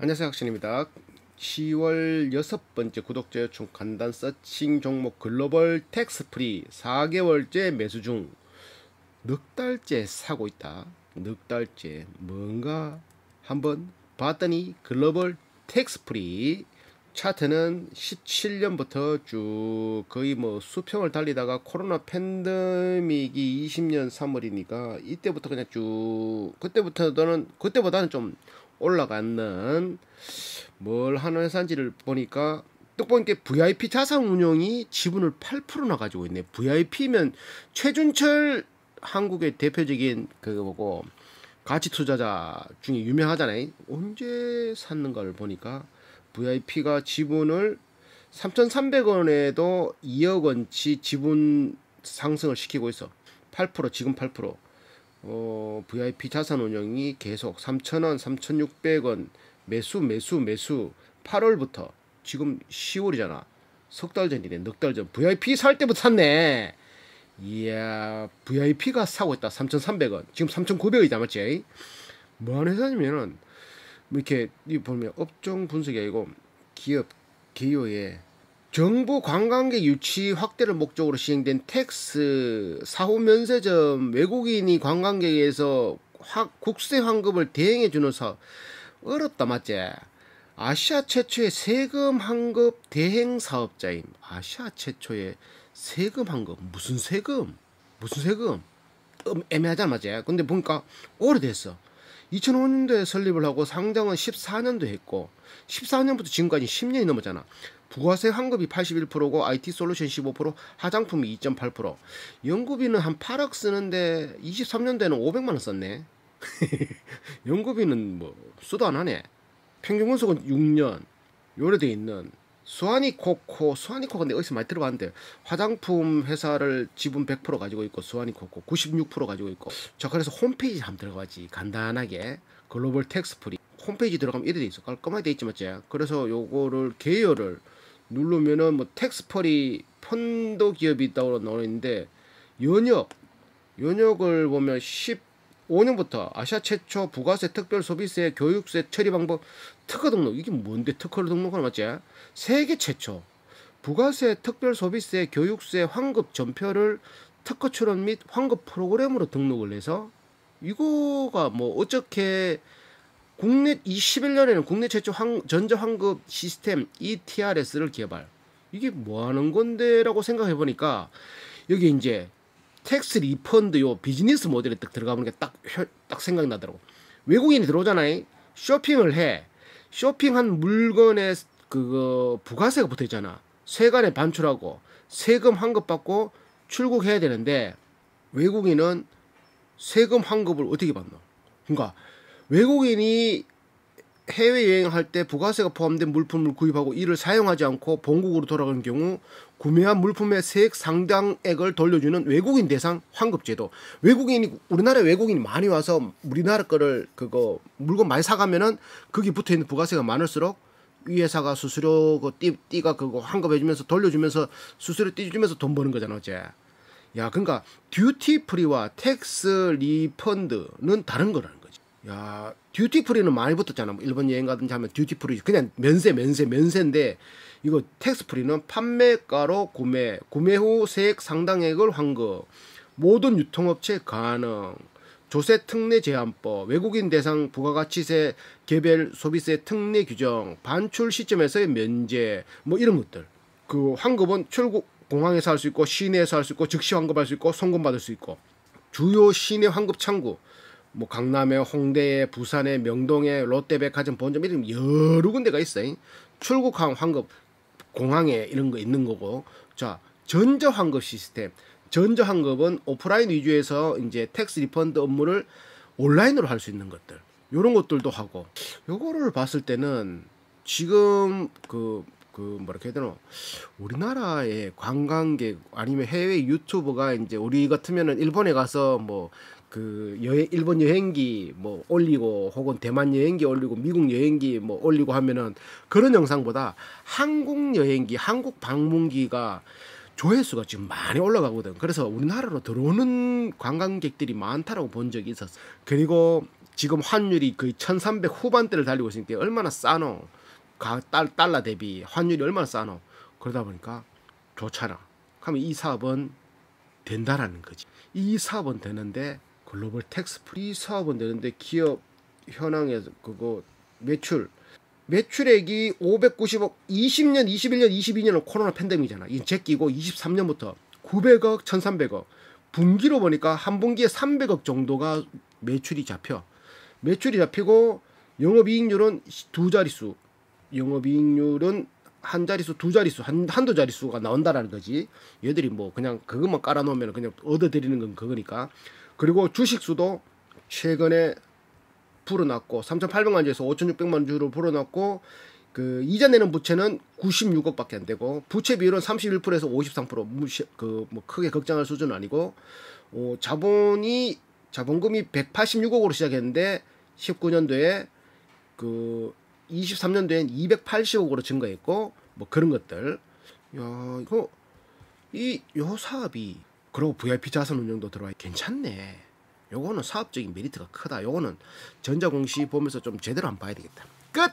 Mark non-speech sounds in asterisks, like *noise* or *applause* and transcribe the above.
안녕하세요 학신입니다 10월 여섯 번째 구독자 요청 간단 서칭 종목 글로벌 텍스 프리 4개월째 매수 중 넉 달째 사고 있다 넉 달째 뭔가 한번 봤더니 글로벌 텍스 프리 차트는 17년부터 쭉 거의 뭐 수평을 달리다가 코로나 팬데믹이 20년 3월이니까 이때부터 그냥 쭉 그때부터는 그때보다는 좀 올라가는 뭘 하는 회사인지를 보니까 딱 보니까 VIP 자산 운용이 지분을 8%나 가지고 있네. VIP면 최준철 한국의 대표적인 그거고 가치 투자자 중에 유명하잖아요. 언제 샀는가를 보니까 VIP가 지분을 3,300원에도 2억 원치 지분 상승을 시키고 있어. 8% 지금 8% 어, VIP 자산 운용이 계속 3,000원, 3,600원 매수 매수 매수 8월부터 지금 10월이잖아. 석달 전이네. 넉달 전. VIP 살 때부터 샀네. 이야, VIP가 사고 있다. 3,300원. 지금 3,900원이다. 맞지? 뭐하는 회사냐면은 뭐 이렇게 보면 업종 분석이 아니고 기업 기호에 정부 관광객 유치 확대를 목적으로 시행된 텍스 사후 면세점 외국인이 관광객에서 확 국세 환급을 대행해 주는 사업 어렵다 맞제 아시아 최초의 세금 환급 대행 사업자임. 아시아 최초의 세금 환급 무슨 세금? 무슨 세금? 애매하잖아 맞제 근데 보니까 오래됐어. 2005년도에 설립을 하고 상장은 14년도 했고 14년부터 지금까지 10년이 넘었잖아. 부가세 환급이 81%고 IT 솔루션 15%, 화장품이 2.8%. 연구비는 한 8억 쓰는데 23년대는 500만 원 썼네. *laughs* 연구비는 뭐쓰도안 하네. 평균 분석은 6년. 요래 돼 있는 수아니코코, 수아니코 근데 어디서 많이 들어봤는데 화장품 회사를 지분 100% 가지고 있고 수아니코코 96% 가지고 있고 자 그래서 홈페이지 한번 들어가지 간단하게 글로벌 텍스프리 홈페이지 들어가면 이래 돼 있어 깔끔하게 돼 있지 맞지? 그래서 요거를 계열을 누르면은 뭐 텍스퍼리 펀더 기업이 있다고 나와 있는데 연역 연역을 보면 15년부터 아시아 최초 부가세 특별 소비세 교육세 처리 방법 특허 등록 이게 뭔데 특허를 등록하는 맞지? 세계 최초 부가세 특별 소비세 교육세 환급 전표를 특허 출원 및 환급 프로그램으로 등록을 해서 이거가 뭐 어떻게 국내 21년에는 국내 최초 환, 전자환급 시스템 ETRS를 개발. 이게 뭐 하는 건데라고 생각해 보니까 여기 이제 텍스 리펀드 요 비즈니스 모델에 딱 들어가 보니까 딱, 딱 생각이 나더라고. 외국인이 들어오잖아요. 쇼핑을 해. 쇼핑한 물건에 그거 부가세가 붙어 있잖아. 세관에 반출하고 세금 환급 받고 출국해야 되는데 외국인은 세금 환급을 어떻게 받노? 그러니까 외국인이 해외여행할 때 부가세가 포함된 물품을 구입하고 이를 사용하지 않고 본국으로 돌아가는 경우 구매한 물품의 세액 상당액을 돌려주는 외국인 대상 환급제도. 외국인이 우리나라 외국인이 많이 와서 우리나라 거를 그거 물건 많이 사가면은 거기 붙어 있는 부가세가 많을수록 위 회사가 수수료 그 띠, 띠가 그거 환급해주면서 돌려주면서 수수료 띠주면서 돈 버는 거잖아 어제. 야 그러니까 듀티 프리와 텍스 리펀드는 다른 거라는 야 듀티프리는 많이 붙었잖아. 뭐 일본 여행 가든지 하면 듀티프리 그냥 면세 면세 면세인데 이거 텍스프리는 판매가로 구매, 구매 후 세액 상당액을 환급, 모든 유통업체 가능, 조세 특례 제한법, 외국인 대상 부가가치세 개별 소비세 특례 규정, 반출 시점에서의 면제, 뭐 이런 것들. 그 환급은 출국 공항에서 할 수 있고 시내에서 할 수 있고 즉시 환급할 수 있고 송금 받을 수 있고 주요 시내 환급 창구 뭐 강남에 홍대에 부산에 명동에 롯데백화점 본점 이런 여러 군데가 있어요. 출국항 환급 공항에 이런 거 있는 거고 자 전자 환급 시스템 전자 환급은 오프라인 위주에서 이제 텍스 리펀드 업무를 온라인으로 할 수 있는 것들 요런 것들도 하고 요거를 봤을 때는 지금 그그 그 뭐라 해야 되나 우리나라의 관광객 아니면 해외 유튜버가 이제 우리 같으면은 일본에 가서 뭐그 여행 일본 여행기 뭐 올리고 혹은 대만 여행기 올리고 미국 여행기 뭐 올리고 하면은 그런 영상보다 한국 여행기 한국 방문기가 조회수가 지금 많이 올라가거든 그래서 우리나라로 들어오는 관광객들이 많다라고 본 적이 있었어 그리고 지금 환율이 거의 1300 후반대를 달리고 있으니까 얼마나 싸노 가, 달, 달러 대비 환율이 얼마나 싸노 그러다 보니까 좋잖아 그러면 이 사업은 된다라는 거지 이 사업은 되는데 글로벌 텍스 프리 사업은 되는데 기업 현황에서 그거 매출 매출액이 590억 20년 21년 22년은 코로나 팬데믹이잖아 이 제끼고 23년부터 900억 1300억 분기로 보니까 한 분기에 300억 정도가 매출이 잡혀 매출이 잡히고 영업이익률은 두 자릿수 영업이익률은 한 자릿수 두 자릿수 한, 한두 자릿수가 나온다라는 거지 얘들이 뭐 그냥 그것만 깔아놓으면 그냥 얻어들이는 건 그거니까 그리고 주식수도 최근에 불어났고 3,800만 주에서 5,600만 주로 불어났고 그 이자 내는 부채는 96억밖에 안 되고 부채 비율은 31%에서 53% 무시 그 뭐 크게 걱정할 수준은 아니고 어, 자본이 자본금이 186억으로 시작했는데 19년도에 그 23년도엔 280억으로 증가했고 뭐 그런 것들 야 이거 이요 사업이 그리고 VIP 자산 운영도 들어와 괜찮네. 요거는 사업적인 메리트가 크다. 요거는 전자공시 보면서 좀 제대로 한 봐야 되겠다. 끝!